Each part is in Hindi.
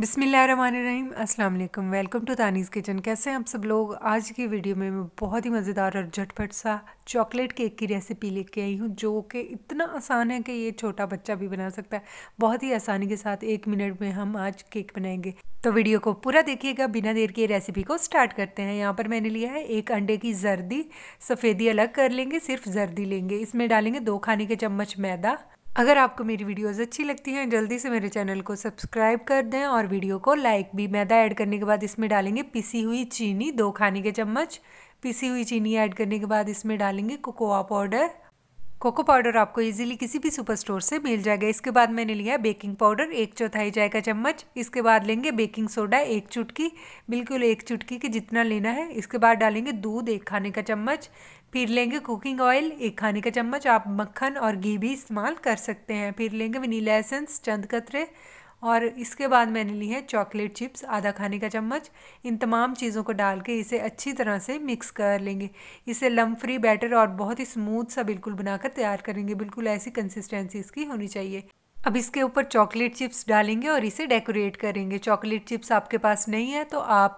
बिसमीम अस्सलाम वालेकुम वेलकम टू तानीज़ किचन कैसे हैं आप सब लोग आज की वीडियो में मैं बहुत ही मज़ेदार और झटपट सा चॉकलेट केक की रेसिपी लेके आई हूँ जो कि इतना आसान है कि ये छोटा बच्चा भी बना सकता है बहुत ही आसानी के साथ एक मिनट में हम आज केक बनाएंगे तो वीडियो को पूरा देखिएगा बिना देर के रेसिपी को स्टार्ट करते हैं यहाँ पर मैंने लिया है एक अंडे की जर्दी सफ़ेदी अलग कर लेंगे सिर्फ जर्दी लेंगे इसमें डालेंगे दो खाने के चम्मच मैदा अगर आपको मेरी वीडियोस अच्छी लगती हैं जल्दी से मेरे चैनल को सब्सक्राइब कर दें और वीडियो को लाइक भी मैदा ऐड करने के बाद इसमें डालेंगे पिसी हुई चीनी दो खाने के चम्मच पिसी हुई चीनी ऐड करने के बाद इसमें डालेंगे कोकोआ पाउडर कोको पाउडर आपको इजीली किसी भी सुपर स्टोर से मिल जाएगा इसके बाद मैंने लिया बेकिंग पाउडर एक चौथाई चाय का चम्मच इसके बाद लेंगे बेकिंग सोडा एक चुटकी बिल्कुल एक चुटकी के जितना लेना है इसके बाद डालेंगे दूध एक खाने का चम्मच फिर लेंगे कुकिंग ऑयल एक खाने का चम्मच आप मक्खन और घी भी इस्तेमाल कर सकते हैं फिर लेंगे वनीला एसेंस चंद कतरे और इसके बाद मैंने ली है चॉकलेट चिप्स आधा खाने का चम्मच इन तमाम चीज़ों को डाल के इसे अच्छी तरह से मिक्स कर लेंगे इसे लम फ्री बैटर और बहुत ही स्मूथ सा बिल्कुल बनाकर तैयार करेंगे बिल्कुल ऐसी कंसिस्टेंसी इसकी होनी चाहिए अब इसके ऊपर चॉकलेट चिप्स डालेंगे और इसे डेकोरेट करेंगे चॉकलेट चिप्स आपके पास नहीं है तो आप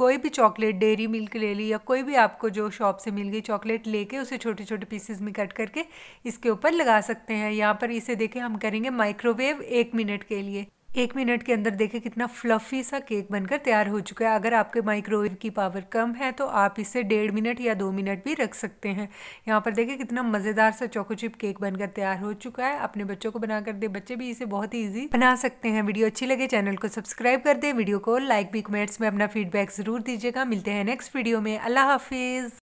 कोई भी चॉकलेट डेयरी मिल्क ले ली या कोई भी आपको जो शॉप से मिल गई चॉकलेट लेके उसे छोटे छोटे पीसेस में कट करके इसके ऊपर लगा सकते हैं यहाँ पर इसे देखें हम करेंगे माइक्रोवेव एक मिनट के लिए एक मिनट के अंदर देखें कितना फ्लफ़ी सा केक बनकर तैयार हो चुका है अगर आपके माइक्रोवेव की पावर कम है तो आप इसे डेढ़ मिनट या दो मिनट भी रख सकते हैं यहाँ पर देखें कितना मज़ेदार सा चोको चिप केक बनकर तैयार हो चुका है अपने बच्चों को बनाकर दे बच्चे भी इसे बहुत ही ईजी बना सकते हैं वीडियो अच्छी लगे चैनल को सब्सक्राइब कर दे वीडियो को लाइक भी कमेंट्स में अपना फीडबैक ज़रूर दीजिएगा मिलते हैं नेक्स्ट वीडियो में अल्लाह हाफिज़